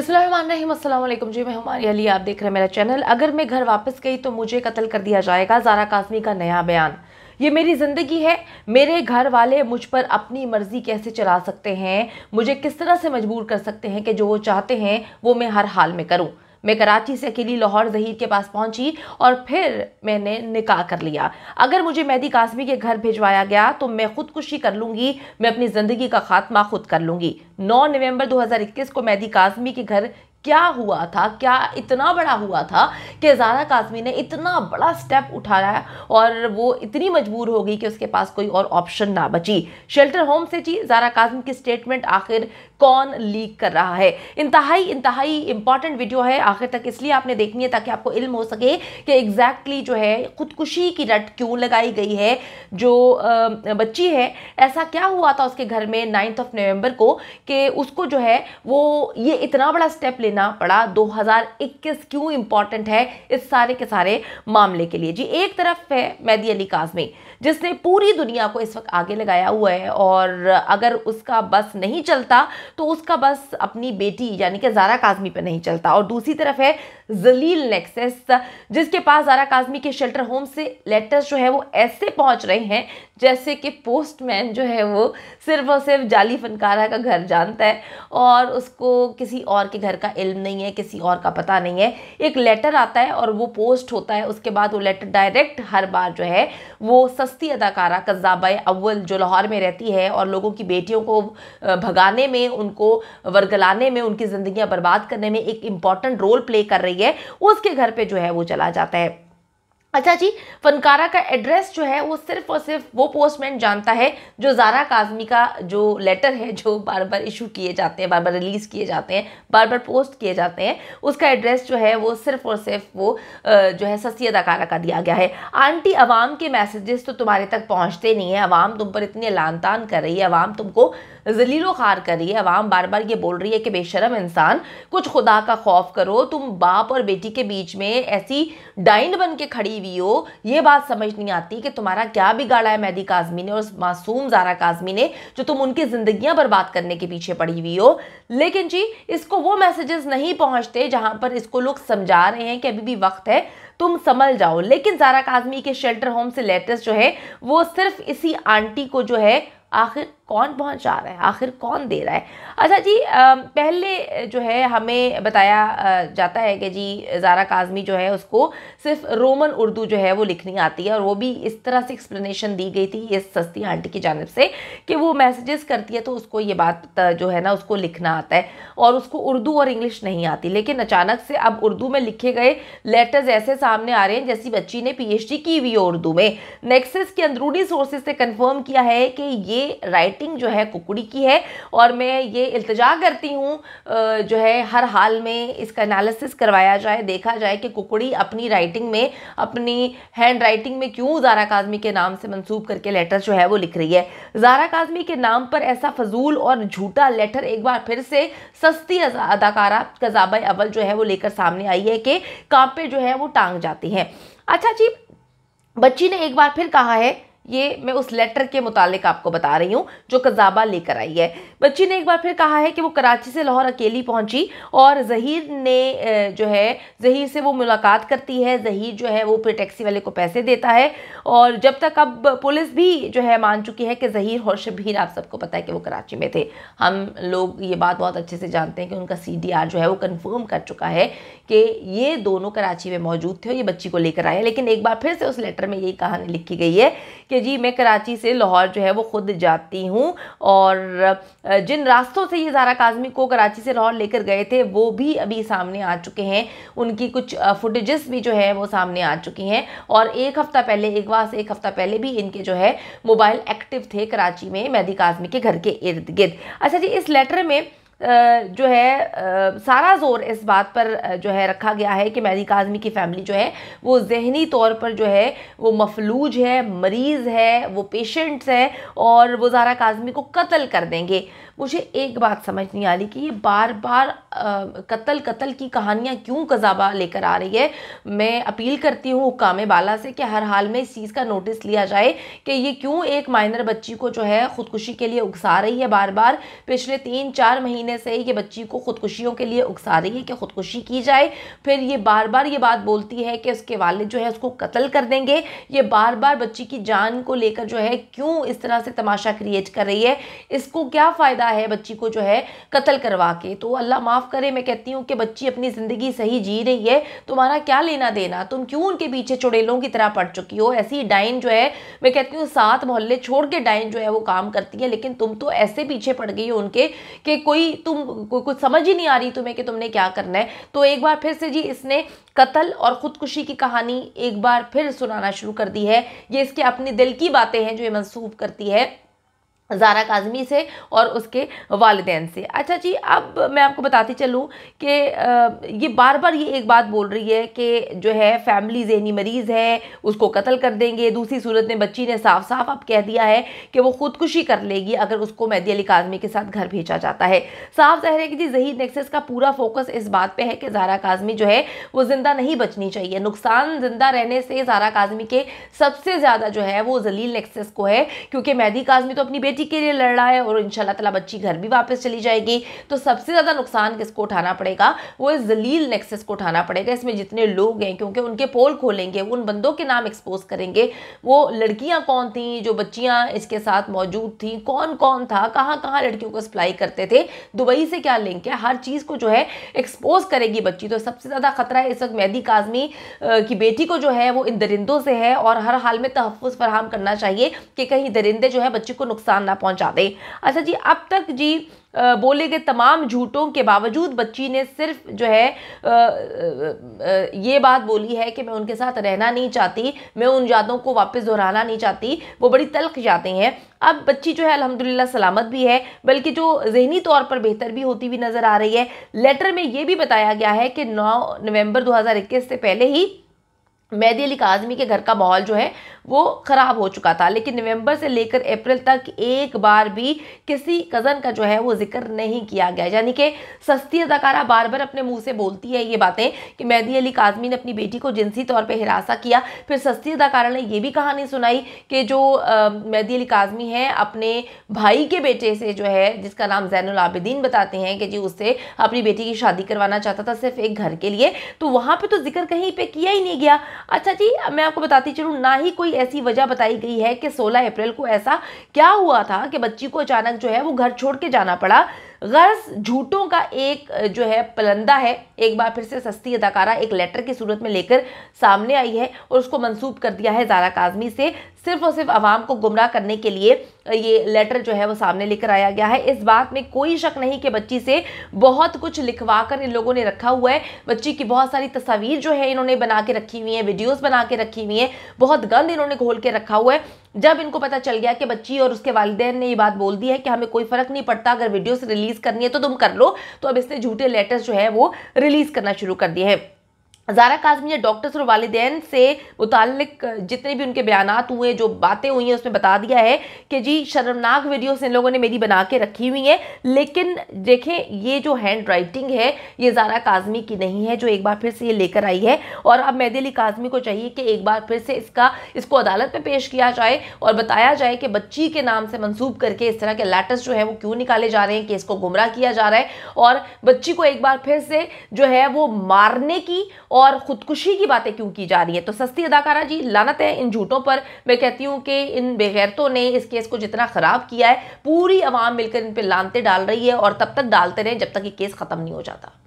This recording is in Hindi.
वालेकुम जी मैं हमारी अली आप देख रहे हैं मेरा चैनल अगर मैं घर वापस गई तो मुझे कत्ल कर दिया जाएगा जारा काजमी का नया बयान ये मेरी ज़िंदगी है मेरे घर वाले मुझ पर अपनी मर्ज़ी कैसे चला सकते हैं मुझे किस तरह से मजबूर कर सकते हैं कि जो वो चाहते हैं वो मैं हर हाल में करूँ मैं कराची से अकेली लाहौर जहीर के पास पहुंची और फिर मैंने निकाह कर लिया अगर मुझे मेहदी कासमी के घर भिजवाया गया तो मैं खुदकुशी कर लूंगी मैं अपनी ज़िंदगी का खात्मा खुद कर लूंगी नौ नवंबर 2021 को मेहदी कासमी के घर क्या हुआ था क्या इतना बड़ा हुआ था कि ज़ारा काजमी ने इतना बड़ा स्टेप उठाया और वो इतनी मजबूर हो गई कि उसके पास कोई और ऑप्शन ना बची शेल्टर होम से जी ज़ारा काजमी की स्टेटमेंट आखिर कौन लीक कर रहा है इंतहाई इंतहाई इंपॉर्टेंट वीडियो है आखिर तक इसलिए आपने देखनी है ताकि आपको इल्म हो सके कि एग्जैक्टली जो है खुदकुशी की रट क्यों लगाई गई है जो बच्ची है ऐसा क्या हुआ था उसके घर में नाइन्थ ऑफ नवंबर को कि उसको जो है वो ये इतना बड़ा स्टेप लेने लेना पड़ा 2021 क्यों इंपॉर्टेंट है इस सारे के सारे मामले के लिए जी एक तरफ है मैदी अली काजमी जिसने पूरी दुनिया को इस वक्त आगे लगाया हुआ है और अगर उसका बस नहीं चलता तो उसका बस अपनी बेटी यानी कि ज़ारा काजमी पर नहीं चलता और दूसरी तरफ है जलील नेक्सेस जिसके पास ज़ारा काजमी के शेल्टर होम से लेटर्स जो है वो ऐसे पहुंच रहे हैं जैसे कि पोस्टमैन जो है वो सिर्फ और सिर्फ जाली फनकारा का घर जानता है और उसको किसी और के घर का इल्म नहीं है किसी और का पता नहीं है एक लेटर आता है और वो पोस्ट होता है उसके बाद वो लेटर डायरेक्ट हर बार जो है वो सस्ती अदाकारा कज़ाब अव्वल जो लाहौर में रहती है और लोगों की बेटियों को भगाने में उनको वर्गलाने में उनकी ज़िंदियाँ बर्बाद करने में एक इम्पॉर्टेंट रोल प्ले कर रही है उसके घर पर जो है वो चला जाता है अच्छा जी फनकारा का एड्रेस जो है वो सिर्फ और सिर्फ वो पोस्टमैन जानता है जो जारा काजमी का जो लेटर है जो बार बार इशू किए जाते हैं बार बार रिलीज़ किए जाते हैं बार बार पोस्ट किए जाते हैं उसका एड्रेस जो है वो सिर्फ और सिर्फ वो जो है ससी अदाकारा का दिया गया है आंटी अवाम के मैसेजेस तो तुम्हारे तक पहुँचते नहीं हैं अवाम तुम पर इतनी लान तान कर रही है अवाम तुमको जलीलो खार करी है आवाम बार बार ये बोल रही है कि बेशरम इंसान कुछ खुदा का खौफ करो तुम बाप और बेटी के बीच में ऐसी डाइन बन के खड़ी हुई हो ये बात समझ नहीं आती कि तुम्हारा क्या बिगाड़ा है मैदी काजमी ने और मासूम जारा काजमी ने जो तुम उनकी ज़िंदगियाँ बर्बाद करने के पीछे पड़ी हुई हो लेकिन जी इसको वो मैसेजेस नहीं पहुँचते जहाँ पर इसको लोग समझा रहे हैं कि अभी भी वक्त है तुम संभल जाओ लेकिन जारा काजमी के शेल्टर होम से लेटेस्ट जो है वो सिर्फ इसी आंटी को जो है आखिर कौन पहुंचा रहा है आखिर कौन दे रहा है अच्छा जी पहले जो है हमें बताया जाता है कि जी ज़ारा काजमी जो है उसको सिर्फ रोमन उर्दू जो है वो लिखनी आती है और वो भी इस तरह से एक्सप्लेनेशन दी गई थी ये सस्ती आंटी की जानब से कि वो मैसेजेस करती है तो उसको ये बात जो है ना उसको लिखना आता है और उसको उर्दू और इंग्लिश नहीं आती लेकिन अचानक से अब उर्दू में लिखे गए लेटर्स ऐसे सामने आ रहे हैं जैसी बच्ची ने पी की हुई है उर्दू में नेक्सेस के अंदरूनी सोर्सेज से कन्फर्म किया है कि ये राइट सेटिंग जो है कुकड़ी की है और मैं ये इल्तजा करती हूँ जो है हर हाल में इसका एनालिसिस करवाया जाए देखा जाए कि कुकड़ी अपनी राइटिंग में अपनी हैंड राइटिंग में क्यों जारा काजमी के नाम से मंसूब करके लेटर जो है वो लिख रही है जारा काजमी के नाम पर ऐसा फजूल और झूठा लेटर एक बार फिर से सस्ती अदाकारा कजाब अवल जो है वो लेकर सामने आई है कि कांपे जो है वो टांग जाती है अच्छा जी बच्ची ने एक बार फिर कहा है ये मैं उस लेटर के मुतालिक आपको बता रही हूँ जो कजाबा लेकर आई है बच्ची ने एक बार फिर कहा है कि वो कराची से लाहौर अकेली पहुँची और जहीर ने जो है जहीर से वो मुलाकात करती है जहीर जो है वो फिर टैक्सी वाले को पैसे देता है और जब तक अब पुलिस भी जो है मान चुकी है कि जहीर और शबीर आप सबको पता है कि वो कराची में थे हम लोग ये बात बहुत अच्छे से जानते हैं कि उनका सी जो है वो कन्फर्म कर चुका है कि ये दोनों कराची में मौजूद थे और ये बच्ची को लेकर आए लेकिन एक बार फिर से उस लेटर में यही कहानी लिखी गई है कि कि जी मैं कराची से लाहौर जो है वो ख़ुद जाती हूँ और जिन रास्तों से ये जारा काजमी को कराची से लाहौर लेकर गए थे वो भी अभी सामने आ चुके हैं उनकी कुछ फुटेजेस भी जो है वो सामने आ चुकी हैं और एक हफ़्ता पहले एक से एक हफ़्ता पहले भी इनके जो है मोबाइल एक्टिव थे कराची में मेहदी काजमी के घर के इर्द गिर्द अच्छा जी इस लेटर में जो है सारा जोर इस बात पर जो है रखा गया है कि मैरी काजमी की फ़ैमिली जो है वो जहनी तौर पर जो है वो मफलूज है मरीज़ है वो पेशेंट्स है और वो जारा काज़मी को कत्ल कर देंगे मुझे एक बात समझ नहीं आ रही कि ये बार बार कत्ल कत्ल की कहानियाँ क्यों कजाबा लेकर आ रही है मैं अपील करती हूँ हुकाम बाला से कि हर हाल में इस चीज़ का नोटिस लिया जाए कि ये क्यों एक माइनर बच्ची को जो है ख़ुदकुशी के लिए उकसा रही है बार बार पिछले तीन चार महीने से ये बच्ची को ख़ुदकुशियों के लिए उकसा रही है कि ख़ुदकुशी की जाए फिर ये बार बार ये बात बोलती है कि उसके वालद जो है उसको कत्ल कर देंगे ये बार बार बच्ची की जान को लेकर जो है क्यों इस तरह से तमाशा क्रिएट कर रही है इसको क्या फ़ायदा करता है बच्ची को जो है कत्ल करवा के तो अल्लाह माफ़ करे मैं कहती हूँ कि बच्ची अपनी ज़िंदगी सही जी रही है तुम्हारा क्या लेना देना तुम क्यों उनके पीछे चुड़ेलों की तरह पड़ चुकी हो ऐसी डाइन जो है मैं कहती हूँ सात मोहल्ले छोड़ के डाइन जो है वो काम करती है लेकिन तुम तो ऐसे पीछे पड़ गई हो उनके कि कोई तुम कोई कुछ समझ ही नहीं आ रही तुम्हें कि तुमने क्या करना है तो एक बार फिर से जी इसने कत्ल और ख़ुदकुशी की कहानी एक बार फिर सुनाना शुरू कर दी है ये इसके अपने दिल की बातें हैं जो ये मनसूब करती है जारा काजमी से और उसके वालदेन से अच्छा जी अब मैं आपको बताती चलूँ कि ये बार बार ये एक बात बोल रही है कि जो है फैमिली जहनी मरीज़ है उसको कत्ल कर देंगे दूसरी सूरत में बच्ची ने साफ साफ अब कह दिया है कि वो ख़ुदकुशी कर लेगी अगर उसको मेहदी अली काजमी के साथ घर भेजा जाता है साफ जहर है कि जी जहीद नेक्सेस का पूरा फोकस इस बात पर है कि जारा काजमी जो है वो ज़िंदा नहीं बचनी चाहिए नुकसान ज़िंदा रहने से जारा काजमी के सबसे ज़्यादा जो है वो जलील नेक्सेस को है क्योंकि मेहदी काजमी तो अपनी बेटी बेटी के लिए लड़ रहा है और इन तला बच्ची घर भी वापस चली जाएगी तो सबसे ज़्यादा नुकसान किसको उठाना पड़ेगा वो इस जलील नेक्सेस को उठाना पड़ेगा इसमें जितने लोग हैं क्योंकि उनके पोल खोलेंगे उन बंदों के नाम एक्सपोज करेंगे वो लड़कियाँ कौन थी जो बच्चियाँ इसके साथ मौजूद थी कौन कौन था कहाँ कहाँ लड़कियों को सप्लाई करते थे दुबई से क्या लिंक है हर चीज़ को जो है एक्सपोज करेगी बच्ची तो सबसे ज़्यादा खतरा है इस वक्त मेहदी काजमी की बेटी को जो है वो इन दरिंदों से है और हर हाल में तहफ़ फराहम करना चाहिए कि कहीं दरिंदे जो है बच्ची को नुकसान ना पहुंचा दे अच्छा जी अब तक जी बोले गए तमाम झूठों के बावजूद बच्ची ने सिर्फ जो है ये बात बोली है कि मैं उनके साथ रहना नहीं चाहती मैं उन यादों को वापस दोहराना नहीं चाहती वो बड़ी तलख जाते हैं अब बच्ची जो है अल्हम्दुलिल्लाह सलामत भी है बल्कि जो जहनी तौर पर बेहतर भी होती हुई नज़र आ रही है लेटर में ये भी बताया गया है कि नौ नवम्बर दो से पहले ही मेहदी अली काजमी के घर का माहौल जो है वो ख़राब हो चुका था लेकिन नवंबर से लेकर अप्रैल तक एक बार भी किसी कज़न का जो है वो जिक्र नहीं किया गया यानी कि सस्ती अदाकारा बार बार अपने मुंह से बोलती है ये बातें कि मेहदी अली काजमी ने अपनी बेटी को जिनसी तौर पे हिरासा किया फिर सस्ती अदाकारा ने यह भी कहानी सुनाई कि जो मेहदी अली काजमी है अपने भाई के बेटे से जो है जिसका नाम जैन आबिदीन बताते हैं कि जी उससे अपनी बेटी की शादी करवाना चाहता था सिर्फ एक घर के लिए तो वहाँ पर तो जिक्र कहीं पर किया ही नहीं गया अच्छा जी मैं आपको बताती चलूँ ना ही कोई ऐसी वजह बताई गई है कि सोलह अप्रैल को ऐसा क्या हुआ था कि बच्ची को अचानक जो है वो घर छोड़ के जाना पड़ा गर्ज झूठों का एक जो है पलंदा है एक बार फिर से सस्ती अदाकारा एक लेटर की सूरत में लेकर सामने आई है और उसको मंसूब कर दिया है जारा काजमी से सिर्फ और सिर्फ आवाम को गुमराह करने के लिए ये लेटर जो है वो सामने लेकर आया गया है इस बात में कोई शक नहीं कि बच्ची से बहुत कुछ लिखवा कर इन लोगों ने रखा हुआ है बच्ची की बहुत सारी तस्वीर जो है इन्होंने बना के रखी हुई है वीडियोस बना के रखी हुई है बहुत गंद इन्होंने घोल के रखा हुआ है जब इनको पता चल गया कि बच्ची और उसके वालदेन ने ये बात बोल दी है कि हमें कोई फ़र्क नहीं पड़ता अगर वीडियोज रिलीज़ करनी है तो तुम कर लो तो अब इसने झूठे लेटर्स जो है वो रिलीज़ करना शुरू कर दिए हैं जारा काजमी ने डॉक्टर्स और वालदेन से मुतक जितने भी उनके बयान हुए जो बातें हुई हैं उसमें बता दिया है कि जी शर्मनाक वीडियोस इन लोगों ने मेरी बना के रखी हुई हैं लेकिन देखें ये जो हैंड राइटिंग है ये जारा काजमी की नहीं है जो एक बार फिर से ये लेकर आई है और अब मेहदी अली काजमी को चाहिए कि एक बार फिर से इसका इसको अदालत में पेश किया जाए और बताया जाए कि बच्ची के नाम से मनसूब करके इस तरह के लेटर्स जो है वो क्यों निकाले जा रहे हैं कि इसको गुमराह किया जा रहा है और बच्ची को एक बार फिर से जो है वो मारने की और ख़ुदकुशी की बातें क्यों की जा रही है तो सस्ती अदाकारा जी लानत है इन झूठों पर मैं कहती हूँ कि इन बेगैरतों ने इस केस को जितना ख़राब किया है पूरी आवाम मिलकर इन पर लानते डाल रही है और तब तक डालते रहें जब तक ये केस ख़त्म नहीं हो जाता